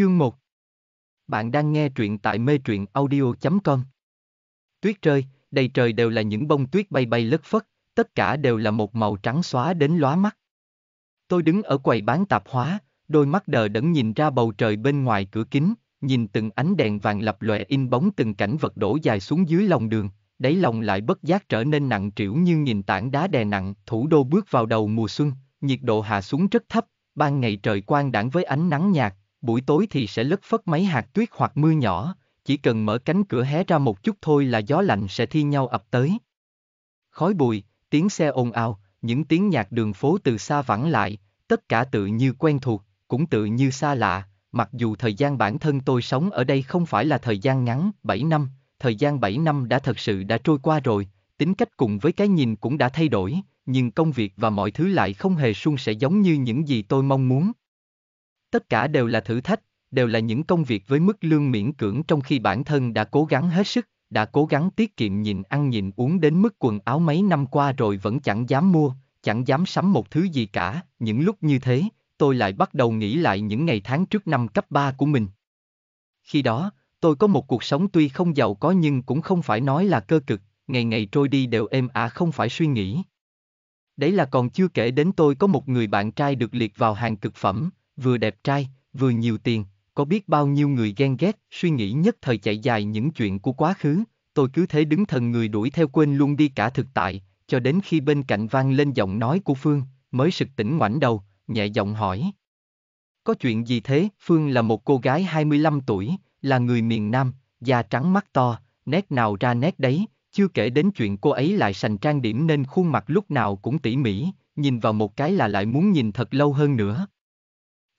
Chương 1 Bạn đang nghe truyện tại mê truyện audio.com Tuyết rơi, đầy trời đều là những bông tuyết bay bay lất phất, tất cả đều là một màu trắng xóa đến lóa mắt. Tôi đứng ở quầy bán tạp hóa, đôi mắt đờ đẫn nhìn ra bầu trời bên ngoài cửa kính, nhìn từng ánh đèn vàng lập lòe in bóng từng cảnh vật đổ dài xuống dưới lòng đường, đáy lòng lại bất giác trở nên nặng trĩu như nhìn tảng đá đè nặng, thủ đô bước vào đầu mùa xuân, nhiệt độ hạ xuống rất thấp, ban ngày trời quang đãng với ánh nắng nhạt, buổi tối thì sẽ lất phất mấy hạt tuyết hoặc mưa nhỏ, chỉ cần mở cánh cửa hé ra một chút thôi là gió lạnh sẽ thi nhau ập tới. Khói bụi, tiếng xe ồn ào, những tiếng nhạc đường phố từ xa vẳng lại, tất cả tự như quen thuộc, cũng tự như xa lạ, mặc dù thời gian bản thân tôi sống ở đây không phải là thời gian ngắn, 7 năm, thời gian 7 năm đã thật sự đã trôi qua rồi, tính cách cùng với cái nhìn cũng đã thay đổi, nhưng công việc và mọi thứ lại không hề suôn sẻ giống như những gì tôi mong muốn. Tất cả đều là thử thách, đều là những công việc với mức lương miễn cưỡng trong khi bản thân đã cố gắng hết sức, đã cố gắng tiết kiệm nhìn ăn nhìn uống đến mức quần áo mấy năm qua rồi vẫn chẳng dám mua, chẳng dám sắm một thứ gì cả, những lúc như thế, tôi lại bắt đầu nghĩ lại những ngày tháng trước năm cấp 3 của mình. Khi đó, tôi có một cuộc sống tuy không giàu có nhưng cũng không phải nói là cơ cực, ngày ngày trôi đi đều êm ả à không phải suy nghĩ. Đấy là còn chưa kể đến tôi có một người bạn trai được liệt vào hàng cực phẩm, vừa đẹp trai, vừa nhiều tiền, có biết bao nhiêu người ghen ghét, suy nghĩ nhất thời chạy dài những chuyện của quá khứ, tôi cứ thế đứng thần người đuổi theo quên luôn đi cả thực tại, cho đến khi bên cạnh vang lên giọng nói của Phương, mới sực tỉnh ngoảnh đầu, nhẹ giọng hỏi. Có chuyện gì thế? Phương là một cô gái 25 tuổi, là người miền Nam, da trắng mắt to, nét nào ra nét đấy, chưa kể đến chuyện cô ấy lại sành trang điểm nên khuôn mặt lúc nào cũng tỉ mỉ, nhìn vào một cái là lại muốn nhìn thật lâu hơn nữa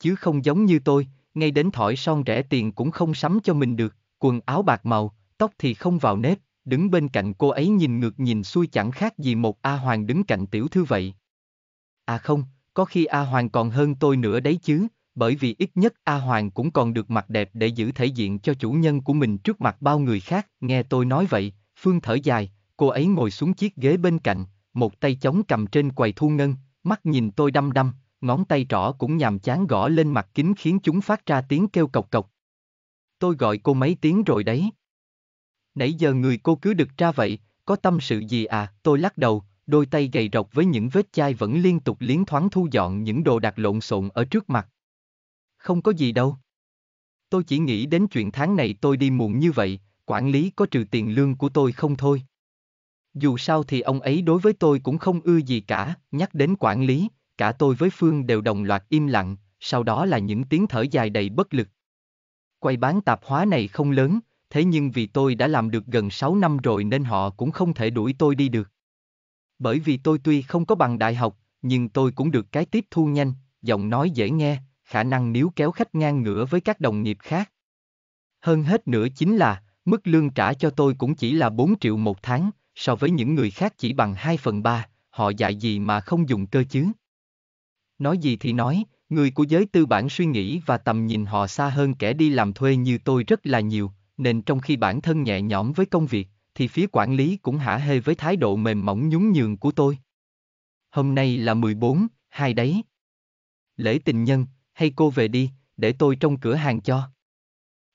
chứ không giống như tôi, ngay đến thỏi son rẻ tiền cũng không sắm cho mình được, quần áo bạc màu, tóc thì không vào nếp, đứng bên cạnh cô ấy nhìn ngược nhìn xuôi chẳng khác gì một A Hoàng đứng cạnh tiểu thư vậy. À không, có khi A Hoàng còn hơn tôi nữa đấy chứ, bởi vì ít nhất A Hoàng cũng còn được mặc đẹp để giữ thể diện cho chủ nhân của mình trước mặt bao người khác, nghe tôi nói vậy, Phương thở dài, cô ấy ngồi xuống chiếc ghế bên cạnh, một tay chống cầm trên quầy thu ngân, mắt nhìn tôi đăm đăm, ngón tay trỏ cũng nhàm chán gõ lên mặt kính khiến chúng phát ra tiếng kêu cộc cộc. Tôi gọi cô mấy tiếng rồi đấy. Nãy giờ người cô cứ được ra vậy, có tâm sự gì à, tôi lắc đầu, đôi tay gầy rộc với những vết chai vẫn liên tục liến thoáng thu dọn những đồ đạc lộn xộn ở trước mặt. Không có gì đâu. Tôi chỉ nghĩ đến chuyện tháng này tôi đi muộn như vậy, quản lý có trừ tiền lương của tôi không thôi. Dù sao thì ông ấy đối với tôi cũng không ưa gì cả, nhắc đến quản lý, cả tôi với Phương đều đồng loạt im lặng, sau đó là những tiếng thở dài đầy bất lực. Quay bán tạp hóa này không lớn, thế nhưng vì tôi đã làm được gần 6 năm rồi nên họ cũng không thể đuổi tôi đi được. Bởi vì tôi tuy không có bằng đại học, nhưng tôi cũng được cái tiếp thu nhanh, giọng nói dễ nghe, khả năng níu kéo khách ngang ngửa với các đồng nghiệp khác. Hơn hết nữa chính là, mức lương trả cho tôi cũng chỉ là 4 triệu một tháng, so với những người khác chỉ bằng 2 phần 3, họ dạy gì mà không dùng cơ chứ. Nói gì thì nói, người của giới tư bản suy nghĩ và tầm nhìn họ xa hơn kẻ đi làm thuê như tôi rất là nhiều, nên trong khi bản thân nhẹ nhõm với công việc, thì phía quản lý cũng hả hê với thái độ mềm mỏng nhún nhường của tôi. Hôm nay là 14, hai đấy. Lễ tình nhân, hay cô về đi, để tôi trong cửa hàng cho.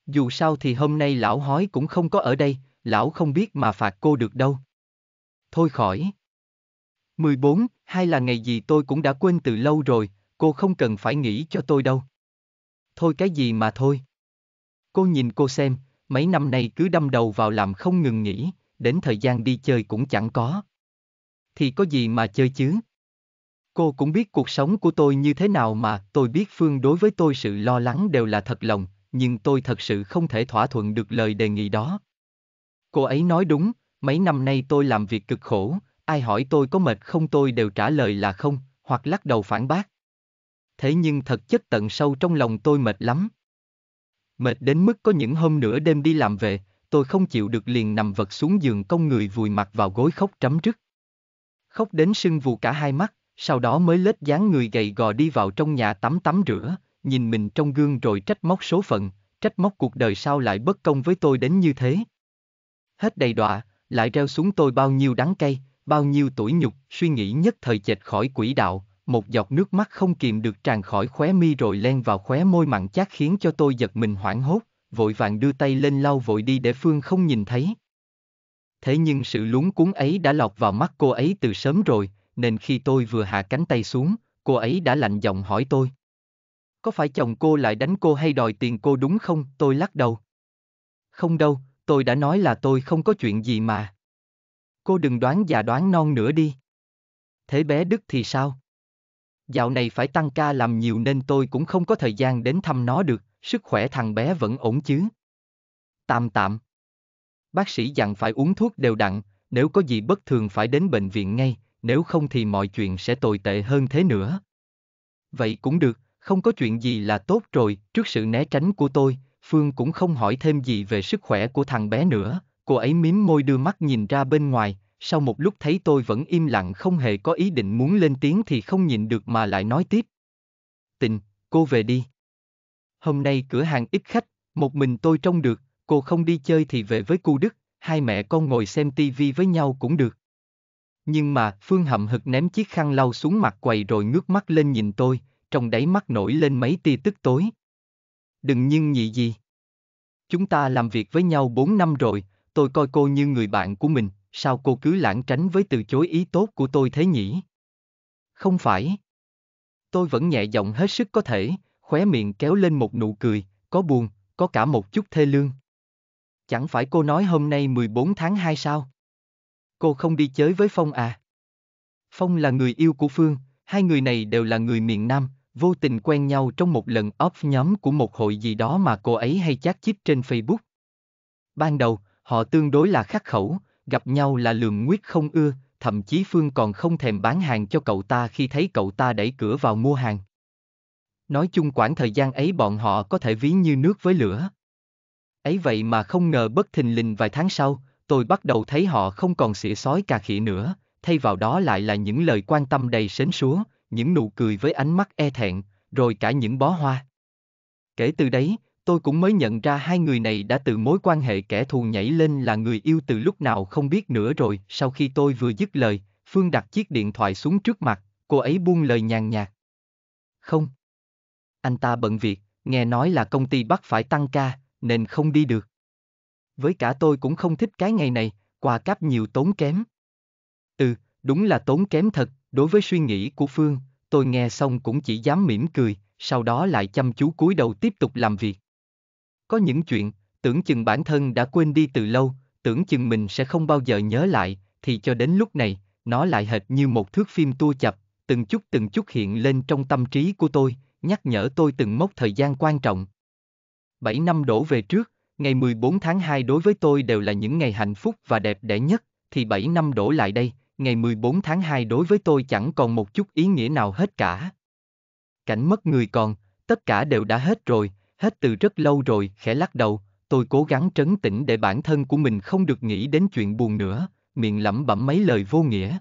Dù sao thì hôm nay lão hói cũng không có ở đây, lão không biết mà phạt cô được đâu. Thôi khỏi. 14, hay là ngày gì tôi cũng đã quên từ lâu rồi, cô không cần phải nghĩ cho tôi đâu. Thôi cái gì mà thôi. Cô nhìn cô xem, mấy năm nay cứ đâm đầu vào làm không ngừng nghỉ, đến thời gian đi chơi cũng chẳng có. Thì có gì mà chơi chứ? Cô cũng biết cuộc sống của tôi như thế nào mà, tôi biết Phương đối với tôi sự lo lắng đều là thật lòng, nhưng tôi thật sự không thể thỏa thuận được lời đề nghị đó. Cô ấy nói đúng, mấy năm nay tôi làm việc cực khổ, ai hỏi tôi có mệt không tôi đều trả lời là không, hoặc lắc đầu phản bác. Thế nhưng thật chất tận sâu trong lòng tôi mệt lắm. Mệt đến mức có những hôm nửa đêm đi làm về, tôi không chịu được liền nằm vật xuống giường cong người vùi mặt vào gối khóc trắm rứt. Khóc đến sưng vù cả hai mắt, sau đó mới lết dáng người gầy gò đi vào trong nhà tắm tắm rửa, nhìn mình trong gương rồi trách móc số phận, trách móc cuộc đời sao lại bất công với tôi đến như thế. Hết đầy đọa, lại reo xuống tôi bao nhiêu đắng cay, bao nhiêu tuổi nhục, suy nghĩ nhất thời chệch khỏi quỹ đạo, một giọt nước mắt không kìm được tràn khỏi khóe mi rồi len vào khóe môi mặn chát khiến cho tôi giật mình hoảng hốt, vội vàng đưa tay lên lau vội đi để Phương không nhìn thấy. Thế nhưng sự lúng cuốn ấy đã lọt vào mắt cô ấy từ sớm rồi, nên khi tôi vừa hạ cánh tay xuống, cô ấy đã lạnh giọng hỏi tôi. Có phải chồng cô lại đánh cô hay đòi tiền cô đúng không? Tôi lắc đầu. Không đâu, tôi đã nói là tôi không có chuyện gì mà. Cô đừng đoán già đoán non nữa đi. Thế bé Đức thì sao? Dạo này phải tăng ca làm nhiều nên tôi cũng không có thời gian đến thăm nó được, sức khỏe thằng bé vẫn ổn chứ. Tạm tạm. Bác sĩ dặn phải uống thuốc đều đặn, nếu có gì bất thường phải đến bệnh viện ngay, nếu không thì mọi chuyện sẽ tồi tệ hơn thế nữa. Vậy cũng được, không có chuyện gì là tốt rồi, trước sự né tránh của tôi, Phương cũng không hỏi thêm gì về sức khỏe của thằng bé nữa. Cô ấy mím môi đưa mắt nhìn ra bên ngoài, sau một lúc thấy tôi vẫn im lặng không hề có ý định muốn lên tiếng thì không nhìn được mà lại nói tiếp. Tình, cô về đi. Hôm nay cửa hàng ít khách, một mình tôi trông được, cô không đi chơi thì về với cu Đức, hai mẹ con ngồi xem tivi với nhau cũng được. Nhưng mà, Phương hậm hực ném chiếc khăn lau xuống mặt quầy rồi ngước mắt lên nhìn tôi, trong đáy mắt nổi lên mấy tia tức tối. Đừng nhưng nhị gì. Chúng ta làm việc với nhau 4 năm rồi, tôi coi cô như người bạn của mình, sao cô cứ lãng tránh với từ chối ý tốt của tôi thế nhỉ? Không phải. Tôi vẫn nhẹ giọng hết sức có thể, khóe miệng kéo lên một nụ cười, có buồn, có cả một chút thê lương. Chẳng phải cô nói hôm nay 14 tháng 2 sao? Cô không đi chơi với Phong à? Phong là người yêu của Phương, hai người này đều là người miền Nam, vô tình quen nhau trong một lần off nhóm của một hội gì đó mà cô ấy hay chat chít trên Facebook. Ban đầu, Họ tương đối là khắc khẩu, gặp nhau là lường nguyết không ưa, thậm chí Phương còn không thèm bán hàng cho cậu ta khi thấy cậu ta đẩy cửa vào mua hàng. Nói chung quãng thời gian ấy bọn họ có thể ví như nước với lửa. Ấy vậy mà không ngờ bất thình lình vài tháng sau, tôi bắt đầu thấy họ không còn xỉa sói cà khịa nữa, thay vào đó lại là những lời quan tâm đầy sến súa, những nụ cười với ánh mắt e thẹn, rồi cả những bó hoa. Kể từ đấy, tôi cũng mới nhận ra hai người này đã từ mối quan hệ kẻ thù nhảy lên là người yêu từ lúc nào không biết nữa rồi. Sau khi tôi vừa dứt lời, Phương đặt chiếc điện thoại xuống trước mặt, cô ấy buông lời nhàn nhạt. Không. Anh ta bận việc, nghe nói là công ty bắt phải tăng ca, nên không đi được. Với cả tôi cũng không thích cái ngày này, quà cáp nhiều tốn kém. Ừ, đúng là tốn kém thật, đối với suy nghĩ của Phương, tôi nghe xong cũng chỉ dám mỉm cười, sau đó lại chăm chú cúi đầu tiếp tục làm việc. Có những chuyện, tưởng chừng bản thân đã quên đi từ lâu, tưởng chừng mình sẽ không bao giờ nhớ lại, thì cho đến lúc này, nó lại hệt như một thước phim tua chập, từng chút từng chút hiện lên trong tâm trí của tôi, nhắc nhở tôi từng mốc thời gian quan trọng. Bảy năm đổ về trước, ngày 14 tháng 2 đối với tôi đều là những ngày hạnh phúc và đẹp đẽ nhất, thì bảy năm đổ lại đây, ngày 14 tháng 2 đối với tôi chẳng còn một chút ý nghĩa nào hết cả. Cảnh mất người còn, tất cả đều đã hết rồi, hết từ rất lâu rồi, khẽ lắc đầu, tôi cố gắng trấn tĩnh để bản thân của mình không được nghĩ đến chuyện buồn nữa, miệng lẩm bẩm mấy lời vô nghĩa.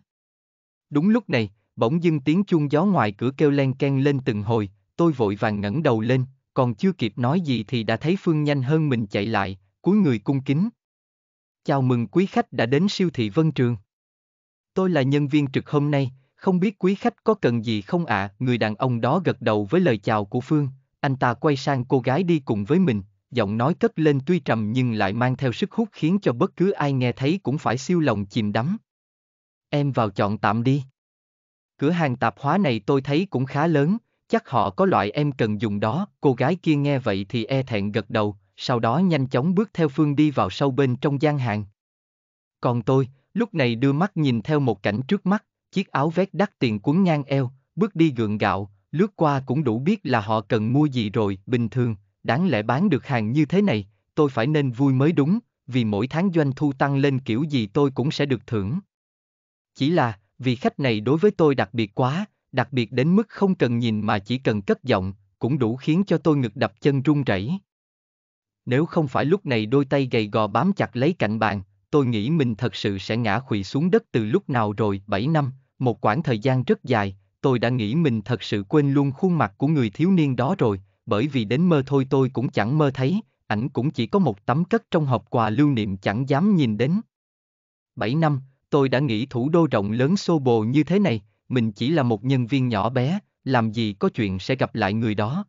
Đúng lúc này, bỗng dưng tiếng chuông gió ngoài cửa kêu len ken lên từng hồi, tôi vội vàng ngẩng đầu lên, còn chưa kịp nói gì thì đã thấy Phương nhanh hơn mình chạy lại, cúi người cung kính. Chào mừng quý khách đã đến siêu thị Vân Trường. Tôi là nhân viên trực hôm nay, không biết quý khách có cần gì không ạ, à? người đàn ông đó gật đầu với lời chào của Phương, anh ta quay sang cô gái đi cùng với mình, giọng nói cất lên tuy trầm nhưng lại mang theo sức hút khiến cho bất cứ ai nghe thấy cũng phải siêu lòng chìm đắm. Em vào chọn tạm đi. Cửa hàng tạp hóa này tôi thấy cũng khá lớn, chắc họ có loại em cần dùng đó, cô gái kia nghe vậy thì e thẹn gật đầu, sau đó nhanh chóng bước theo Phương đi vào sâu bên trong gian hàng. Còn tôi, lúc này đưa mắt nhìn theo một cảnh trước mắt, chiếc áo vét đắt tiền cuốn ngang eo, bước đi gượng gạo, lướt qua cũng đủ biết là họ cần mua gì rồi, bình thường, đáng lẽ bán được hàng như thế này, tôi phải nên vui mới đúng, vì mỗi tháng doanh thu tăng lên kiểu gì tôi cũng sẽ được thưởng. Chỉ là, vì khách này đối với tôi đặc biệt quá, đặc biệt đến mức không cần nhìn mà chỉ cần cất giọng, cũng đủ khiến cho tôi ngực đập chân run rẩy. Nếu không phải lúc này đôi tay gầy gò bám chặt lấy cạnh bàn, tôi nghĩ mình thật sự sẽ ngã khuỵu xuống đất từ lúc nào rồi, 7 năm, một quãng thời gian rất dài, tôi đã nghĩ mình thật sự quên luôn khuôn mặt của người thiếu niên đó rồi, bởi vì đến mơ thôi tôi cũng chẳng mơ thấy, ảnh cũng chỉ có một tấm cất trong hộp quà lưu niệm chẳng dám nhìn đến. Bảy năm, tôi đã nghĩ thủ đô rộng lớn xô bồ như thế này, mình chỉ là một nhân viên nhỏ bé, làm gì có chuyện sẽ gặp lại người đó.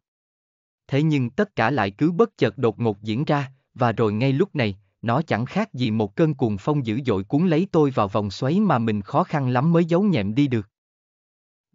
Thế nhưng tất cả lại cứ bất chợt đột ngột diễn ra, và rồi ngay lúc này, nó chẳng khác gì một cơn cuồng phong dữ dội cuốn lấy tôi vào vòng xoáy mà mình khó khăn lắm mới giấu nhẹm đi được.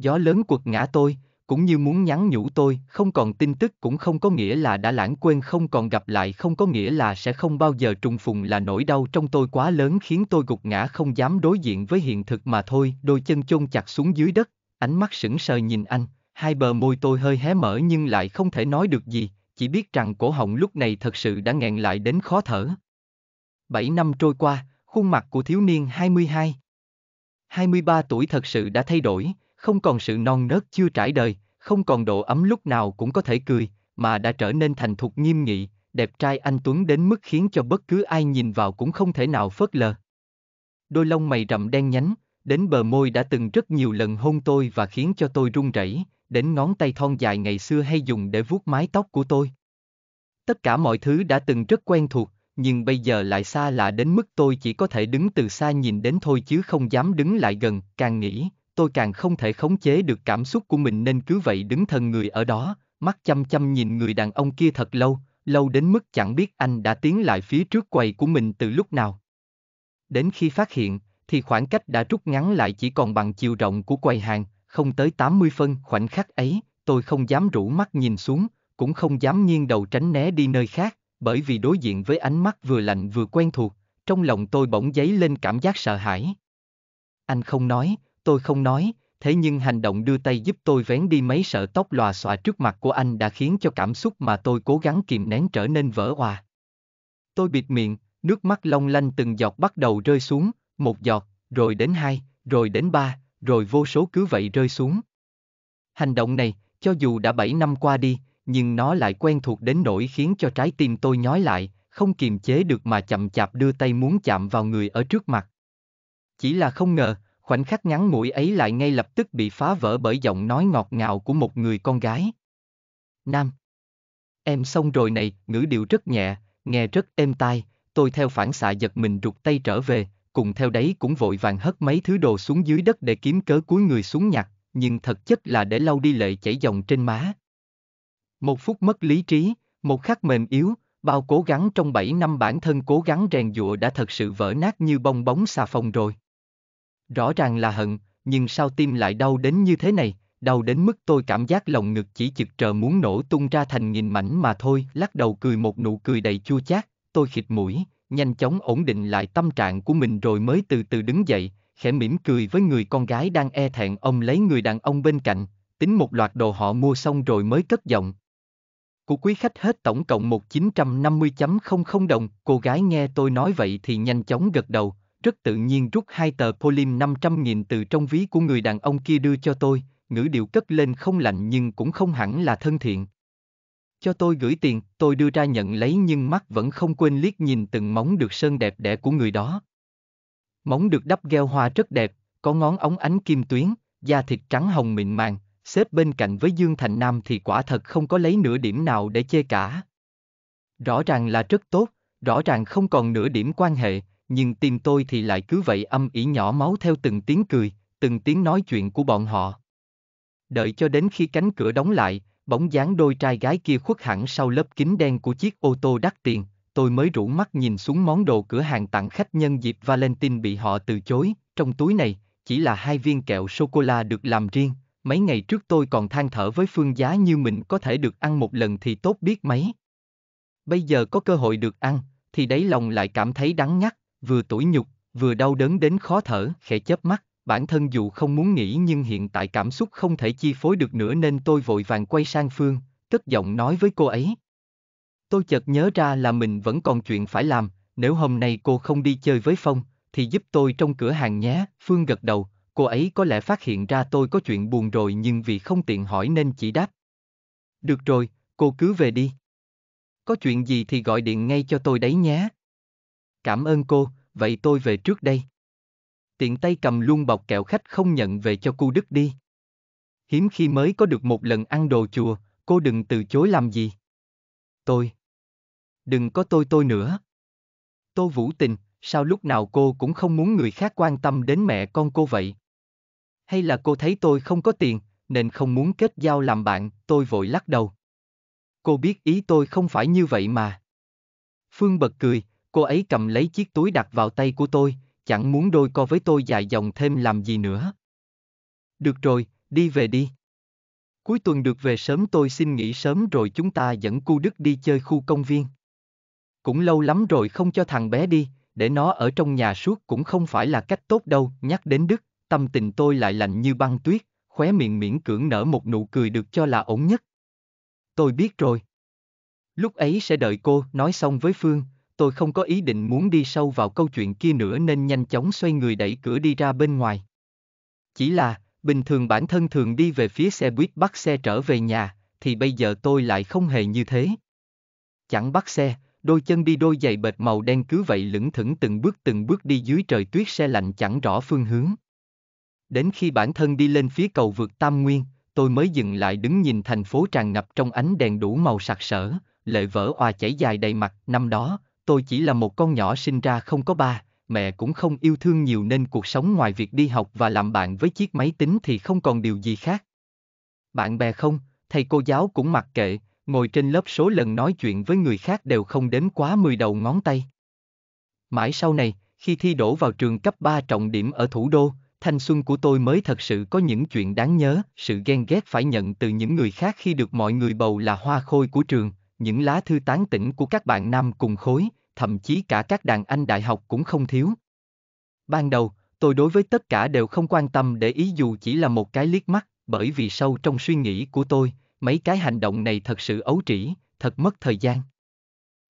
Gió lớn quật ngã tôi, cũng như muốn nhắn nhủ tôi, không còn tin tức cũng không có nghĩa là đã lãng quên không còn gặp lại không có nghĩa là sẽ không bao giờ trùng phùng là nỗi đau trong tôi quá lớn khiến tôi gục ngã không dám đối diện với hiện thực mà thôi, đôi chân chôn chặt xuống dưới đất, ánh mắt sững sờ nhìn anh, hai bờ môi tôi hơi hé mở nhưng lại không thể nói được gì, chỉ biết rằng cổ họng lúc này thật sự đã nghẹn lại đến khó thở. Bảy năm trôi qua, khuôn mặt của thiếu niên 22, 23 tuổi thật sự đã thay đổi, không còn sự non nớt chưa trải đời, không còn độ ấm lúc nào cũng có thể cười, mà đã trở nên thành thục nghiêm nghị, đẹp trai anh Tuấn đến mức khiến cho bất cứ ai nhìn vào cũng không thể nào phớt lờ. Đôi lông mày rậm đen nhánh, đến bờ môi đã từng rất nhiều lần hôn tôi và khiến cho tôi run rẩy, đến ngón tay thon dài ngày xưa hay dùng để vuốt mái tóc của tôi. Tất cả mọi thứ đã từng rất quen thuộc, nhưng bây giờ lại xa lạ đến mức tôi chỉ có thể đứng từ xa nhìn đến thôi chứ không dám đứng lại gần, càng nghĩ, tôi càng không thể khống chế được cảm xúc của mình nên cứ vậy đứng thần người ở đó, mắt chăm chăm nhìn người đàn ông kia thật lâu, lâu đến mức chẳng biết anh đã tiến lại phía trước quầy của mình từ lúc nào. Đến khi phát hiện, thì khoảng cách đã rút ngắn lại chỉ còn bằng chiều rộng của quầy hàng, không tới 80 phân khoảnh khắc ấy, tôi không dám rủ mắt nhìn xuống, cũng không dám nghiêng đầu tránh né đi nơi khác, bởi vì đối diện với ánh mắt vừa lạnh vừa quen thuộc, trong lòng tôi bỗng dấy lên cảm giác sợ hãi. Anh không nói, tôi không nói, thế nhưng hành động đưa tay giúp tôi vén đi mấy sợi tóc lòa xòa trước mặt của anh đã khiến cho cảm xúc mà tôi cố gắng kìm nén trở nên vỡ hòa. Tôi bịt miệng, nước mắt long lanh từng giọt bắt đầu rơi xuống, một giọt, rồi đến hai, rồi đến ba, rồi vô số cứ vậy rơi xuống. Hành động này, cho dù đã 7 năm qua đi, nhưng nó lại quen thuộc đến nỗi khiến cho trái tim tôi nhói lại, không kiềm chế được mà chậm chạp đưa tay muốn chạm vào người ở trước mặt. Chỉ là không ngờ, khoảnh khắc ngắn ngủi ấy lại ngay lập tức bị phá vỡ bởi giọng nói ngọt ngào của một người con gái. Nam. Em xong rồi này, ngữ điệu rất nhẹ, nghe rất êm tai, tôi theo phản xạ giật mình rụt tay trở về, cùng theo đấy cũng vội vàng hất mấy thứ đồ xuống dưới đất để kiếm cớ cuối người xuống nhặt, nhưng thật chất là để lau đi lệ chảy dòng trên má. Một phút mất lý trí, một khắc mềm yếu, bao cố gắng trong 7 năm bản thân cố gắng rèn dụa đã thật sự vỡ nát như bong bóng xà phòng rồi. Rõ ràng là hận, nhưng sao tim lại đau đến như thế này, đau đến mức tôi cảm giác lòng ngực chỉ chực chờ muốn nổ tung ra thành nghìn mảnh mà thôi. Lắc đầu cười một nụ cười đầy chua chát, tôi khịt mũi, nhanh chóng ổn định lại tâm trạng của mình rồi mới từ từ đứng dậy, khẽ mỉm cười với người con gái đang e thẹn ông lấy người đàn ông bên cạnh, tính một loạt đồ họ mua xong rồi mới cất giọng. Của quý khách hết tổng cộng 1950.00 đồng, cô gái nghe tôi nói vậy thì nhanh chóng gật đầu, rất tự nhiên rút hai tờ Polim 500.000 từ trong ví của người đàn ông kia đưa cho tôi, ngữ điệu cất lên không lạnh nhưng cũng không hẳn là thân thiện. Cho tôi gửi tiền, tôi đưa ra nhận lấy nhưng mắt vẫn không quên liếc nhìn từng móng được sơn đẹp đẽ của người đó. Móng được đắp gheo hoa rất đẹp, có ngón ống ánh kim tuyến, da thịt trắng hồng mịn màng, xếp bên cạnh với Dương Thành Nam thì quả thật không có lấy nửa điểm nào để chê cả. Rõ ràng là rất tốt, rõ ràng không còn nửa điểm quan hệ, nhưng tim tôi thì lại cứ vậy âm ỉ nhỏ máu theo từng tiếng cười, từng tiếng nói chuyện của bọn họ. Đợi cho đến khi cánh cửa đóng lại, bóng dáng đôi trai gái kia khuất hẳn sau lớp kính đen của chiếc ô tô đắt tiền, tôi mới rủ mắt nhìn xuống món đồ cửa hàng tặng khách nhân dịp Valentine bị họ từ chối, trong túi này, chỉ là hai viên kẹo sô-cô-la được làm riêng, mấy ngày trước tôi còn than thở với phương giá như mình có thể được ăn một lần thì tốt biết mấy. Bây giờ có cơ hội được ăn, thì đáy lòng lại cảm thấy đắng ngắt, vừa tủi nhục, vừa đau đớn đến khó thở, khẽ chớp mắt, bản thân dù không muốn nghĩ nhưng hiện tại cảm xúc không thể chi phối được nữa nên tôi vội vàng quay sang Phương, tức giọng nói với cô ấy. Tôi chợt nhớ ra là mình vẫn còn chuyện phải làm, nếu hôm nay cô không đi chơi với Phong, thì giúp tôi trong cửa hàng nhé, Phương gật đầu, cô ấy có lẽ phát hiện ra tôi có chuyện buồn rồi nhưng vì không tiện hỏi nên chỉ đáp. Được rồi, cô cứ về đi. Có chuyện gì thì gọi điện ngay cho tôi đấy nhé. Cảm ơn cô, vậy tôi về trước đây. Tiện tay cầm luôn bọc kẹo khách không nhận về cho cô Đức đi. Hiếm khi mới có được một lần ăn đồ chùa, cô đừng từ chối làm gì. Tôi. Đừng có tôi tôi nữa. Tô Vũ Tình, sao lúc nào cô cũng không muốn người khác quan tâm đến mẹ con cô vậy? Hay là cô thấy tôi không có tiền, nên không muốn kết giao làm bạn, tôi vội lắc đầu. Cô biết ý tôi không phải như vậy mà. Phương bật cười, Cô ấy cầm lấy chiếc túi đặt vào tay của tôi, chẳng muốn đôi co với tôi dài dòng thêm làm gì nữa. Được rồi, đi về đi. Cuối tuần được về sớm tôi xin nghỉ sớm rồi chúng ta dẫn cu Đức đi chơi khu công viên. Cũng lâu lắm rồi không cho thằng bé đi, để nó ở trong nhà suốt cũng không phải là cách tốt đâu, nhắc đến Đức, tâm tình tôi lại lạnh như băng tuyết, khóe miệng miễn cưỡng nở một nụ cười được cho là ổn nhất. Tôi biết rồi. Lúc ấy sẽ đợi cô, nói xong với Phương, tôi không có ý định muốn đi sâu vào câu chuyện kia nữa nên nhanh chóng xoay người đẩy cửa đi ra bên ngoài. Chỉ là, bình thường bản thân thường đi về phía xe buýt bắt xe trở về nhà, thì bây giờ tôi lại không hề như thế. Chẳng bắt xe, đôi chân đi đôi giày bệt màu đen cứ vậy lững thững từng bước từng bước đi dưới trời tuyết xe lạnh chẳng rõ phương hướng. Đến khi bản thân đi lên phía cầu vượt Tam Nguyên, tôi mới dừng lại đứng nhìn thành phố tràn ngập trong ánh đèn đủ màu sặc sỡ, lệ vỡ òa chảy dài đầy mặt năm đó, tôi chỉ là một con nhỏ sinh ra không có ba, mẹ cũng không yêu thương nhiều nên cuộc sống ngoài việc đi học và làm bạn với chiếc máy tính thì không còn điều gì khác. Bạn bè không, thầy cô giáo cũng mặc kệ, ngồi trên lớp số lần nói chuyện với người khác đều không đến quá 10 đầu ngón tay. Mãi sau này, khi thi đổ vào trường cấp 3 trọng điểm ở thủ đô, thanh xuân của tôi mới thật sự có những chuyện đáng nhớ, sự ghen ghét phải nhận từ những người khác khi được mọi người bầu là hoa khôi của trường, những lá thư tán tỉnh của các bạn nam cùng khối, thậm chí cả các đàn anh đại học cũng không thiếu. Ban đầu, tôi đối với tất cả đều không quan tâm để ý dù chỉ là một cái liếc mắt, bởi vì sâu trong suy nghĩ của tôi, mấy cái hành động này thật sự ấu trĩ, thật mất thời gian.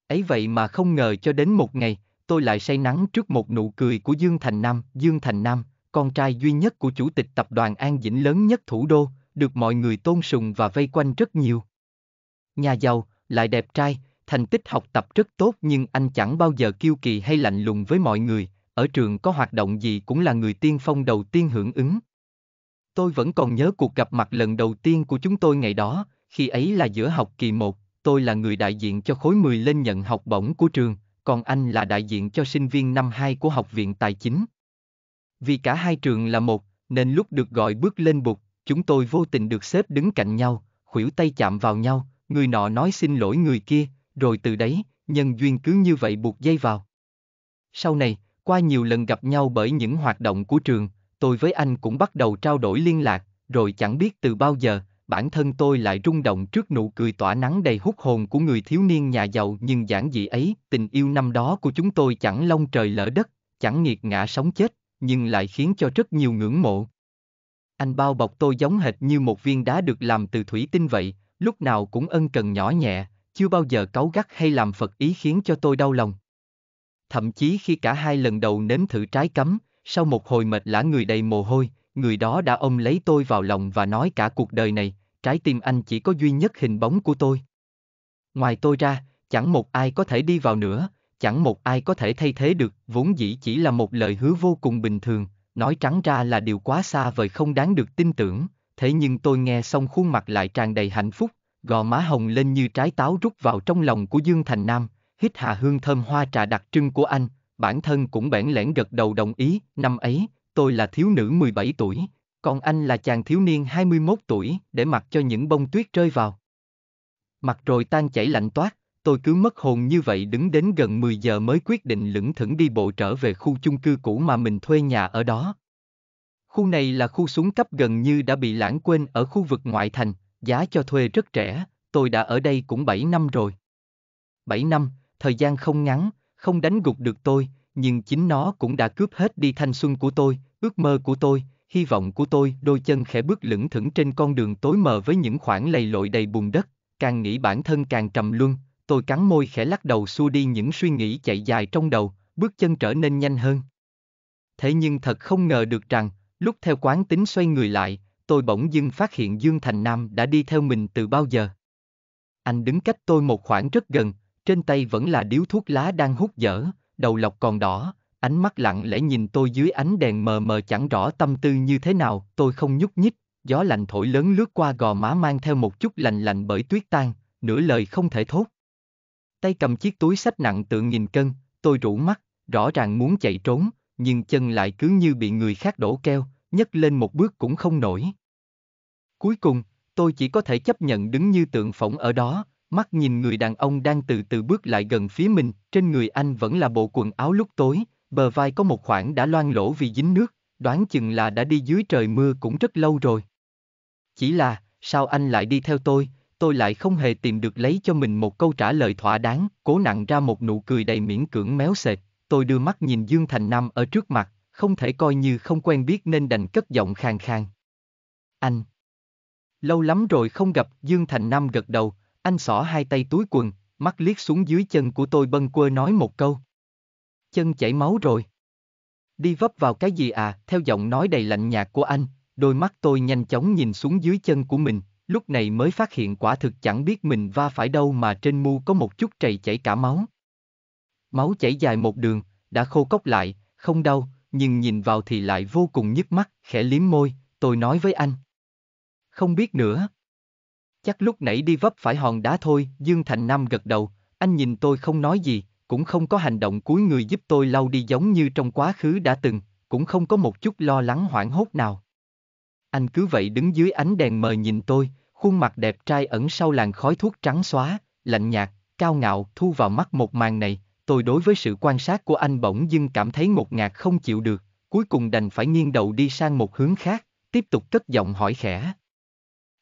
Ấy vậy mà không ngờ cho đến một ngày, tôi lại say nắng trước một nụ cười của Dương Thành Nam, Dương Thành Nam, con trai duy nhất của chủ tịch tập đoàn An Dĩnh lớn nhất thủ đô, được mọi người tôn sùng và vây quanh rất nhiều. Nhà giàu, lại đẹp trai, thành tích học tập rất tốt nhưng anh chẳng bao giờ kiêu kỳ hay lạnh lùng với mọi người, ở trường có hoạt động gì cũng là người tiên phong đầu tiên hưởng ứng. Tôi vẫn còn nhớ cuộc gặp mặt lần đầu tiên của chúng tôi ngày đó, khi ấy là giữa học kỳ 1, tôi là người đại diện cho khối 10 lên nhận học bổng của trường, còn anh là đại diện cho sinh viên năm 2 của Học viện Tài chính. Vì cả hai trường là một, nên lúc được gọi bước lên bục, chúng tôi vô tình được xếp đứng cạnh nhau, khuỷu tay chạm vào nhau, người nọ nói xin lỗi người kia, rồi từ đấy, nhân duyên cứ như vậy buộc dây vào. Sau này, qua nhiều lần gặp nhau bởi những hoạt động của trường, tôi với anh cũng bắt đầu trao đổi liên lạc, rồi chẳng biết từ bao giờ, bản thân tôi lại rung động trước nụ cười tỏa nắng đầy hút hồn của người thiếu niên nhà giàu nhưng giản dị ấy, tình yêu năm đó của chúng tôi chẳng long trời lỡ đất, chẳng nghiệt ngã sống chết, nhưng lại khiến cho rất nhiều ngưỡng mộ. Anh bao bọc tôi giống hệt như một viên đá được làm từ thủy tinh vậy, lúc nào cũng ân cần nhỏ nhẹ, chưa bao giờ cáu gắt hay làm phật ý khiến cho tôi đau lòng. Thậm chí khi cả hai lần đầu nếm thử trái cấm, sau một hồi mệt lã người đầy mồ hôi, người đó đã ôm lấy tôi vào lòng và nói cả cuộc đời này, trái tim anh chỉ có duy nhất hình bóng của tôi. Ngoài tôi ra, chẳng một ai có thể đi vào nữa, chẳng một ai có thể thay thế được, vốn dĩ chỉ là một lời hứa vô cùng bình thường, nói trắng ra là điều quá xa vời không đáng được tin tưởng, thế nhưng tôi nghe xong khuôn mặt lại tràn đầy hạnh phúc, gò má hồng lên như trái táo rút vào trong lòng của Dương Thành Nam, hít hà hương thơm hoa trà đặc trưng của anh, bản thân cũng bẽn lẽn gật đầu đồng ý, năm ấy, tôi là thiếu nữ 17 tuổi, còn anh là chàng thiếu niên 21 tuổi, để mặc cho những bông tuyết rơi vào. Mặt rồi tan chảy lạnh toát, tôi cứ mất hồn như vậy đứng đến gần 10 giờ mới quyết định lững thững đi bộ trở về khu chung cư cũ mà mình thuê nhà ở đó, Khu này là khu xuống cấp gần như đã bị lãng quên ở khu vực ngoại thành, giá cho thuê rất rẻ, tôi đã ở đây cũng 7 năm rồi. 7 năm, thời gian không ngắn, không đánh gục được tôi, nhưng chính nó cũng đã cướp hết đi thanh xuân của tôi, ước mơ của tôi, hy vọng của tôi, đôi chân khẽ bước lững thững trên con đường tối mờ với những khoảng lầy lội đầy bùn đất, càng nghĩ bản thân càng trầm luân, tôi cắn môi khẽ lắc đầu xua đi những suy nghĩ chạy dài trong đầu, bước chân trở nên nhanh hơn. Thế nhưng thật không ngờ được rằng, Lúc theo quán tính xoay người lại, tôi bỗng dưng phát hiện Dương Thành Nam đã đi theo mình từ bao giờ. Anh đứng cách tôi một khoảng rất gần, trên tay vẫn là điếu thuốc lá đang hút dở, đầu lọc còn đỏ, ánh mắt lặng lẽ nhìn tôi dưới ánh đèn mờ mờ chẳng rõ tâm tư như thế nào, tôi không nhúc nhích, gió lạnh thổi lớn lướt qua gò má mang theo một chút lạnh lạnh bởi tuyết tan, nửa lời không thể thốt. Tay cầm chiếc túi sách nặng tượng nghìn cân, tôi rủ mắt, rõ ràng muốn chạy trốn, nhưng chân lại cứ như bị người khác đổ keo, nhấc lên một bước cũng không nổi. Cuối cùng, tôi chỉ có thể chấp nhận đứng như tượng phỏng ở đó, mắt nhìn người đàn ông đang từ từ bước lại gần phía mình, trên người anh vẫn là bộ quần áo lúc tối, bờ vai có một khoảng đã loang lỗ vì dính nước, đoán chừng là đã đi dưới trời mưa cũng rất lâu rồi. Chỉ là, sao anh lại đi theo tôi, tôi lại không hề tìm được lấy cho mình một câu trả lời thỏa đáng, cố nặng ra một nụ cười đầy miễn cưỡng méo xệch tôi đưa mắt nhìn Dương Thành Nam ở trước mặt, không thể coi như không quen biết nên đành cất giọng khang khang Anh! Lâu lắm rồi không gặp, Dương Thành Nam gật đầu, anh xỏ hai tay túi quần, mắt liếc xuống dưới chân của tôi bâng quơ nói một câu. Chân chảy máu rồi. Đi vấp vào cái gì à, theo giọng nói đầy lạnh nhạt của anh, đôi mắt tôi nhanh chóng nhìn xuống dưới chân của mình, lúc này mới phát hiện quả thực chẳng biết mình va phải đâu mà trên mu có một chút trầy chảy cả máu. Máu chảy dài một đường, đã khô cốc lại, không đau, nhưng nhìn vào thì lại vô cùng nhức mắt, khẽ liếm môi, tôi nói với anh. Không biết nữa. Chắc lúc nãy đi vấp phải hòn đá thôi, Dương Thành Nam gật đầu, anh nhìn tôi không nói gì, cũng không có hành động cuối người giúp tôi lau đi giống như trong quá khứ đã từng, cũng không có một chút lo lắng hoảng hốt nào. Anh cứ vậy đứng dưới ánh đèn mờ nhìn tôi, khuôn mặt đẹp trai ẩn sau làn khói thuốc trắng xóa, lạnh nhạt, cao ngạo thu vào mắt một màn này, tôi đối với sự quan sát của anh bỗng dưng cảm thấy một ngạt không chịu được, cuối cùng đành phải nghiêng đầu đi sang một hướng khác, tiếp tục cất giọng hỏi khẽ.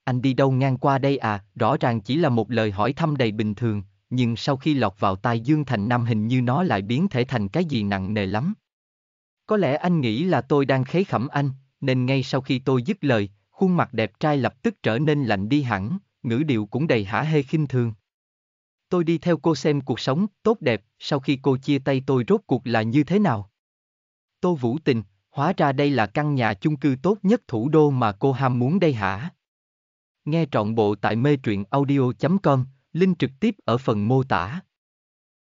Anh đi đâu ngang qua đây à, rõ ràng chỉ là một lời hỏi thăm đầy bình thường, nhưng sau khi lọt vào tai Dương Thành Nam hình như nó lại biến thể thành cái gì nặng nề lắm. Có lẽ anh nghĩ là tôi đang khế khẩm anh, nên ngay sau khi tôi dứt lời, khuôn mặt đẹp trai lập tức trở nên lạnh đi hẳn, ngữ điệu cũng đầy hả hê khinh thường. Tôi đi theo cô xem cuộc sống, tốt đẹp, sau khi cô chia tay tôi rốt cuộc là như thế nào. Tô Vũ Tình, hóa ra đây là căn nhà chung cư tốt nhất thủ đô mà cô ham muốn đây hả? Nghe trọn bộ tại mê truyện audio.com, link trực tiếp ở phần mô tả.